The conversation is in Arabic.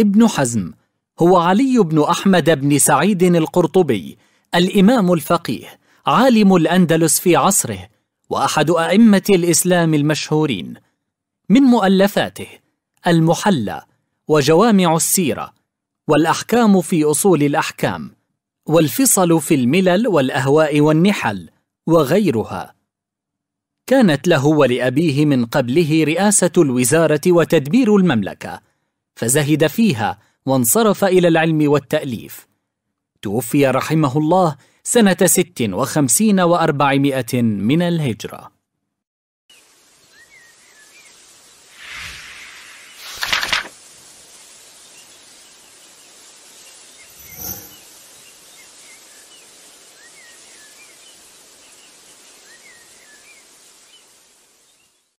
ابن حزم هو علي بن أحمد بن سعيد القرطبي الإمام الفقيه عالم الأندلس في عصره وأحد أئمة الإسلام المشهورين من مؤلفاته المحلى وجوامع السيرة والأحكام في أصول الأحكام والفصل في الملل والأهواء والنحل وغيرها كانت له ولأبيه من قبله رئاسة الوزارة وتدبير المملكة فزهد فيها وانصرف إلى العلم والتأليف توفي رحمه الله سنة ست وخمسين وأربعمائة من الهجرة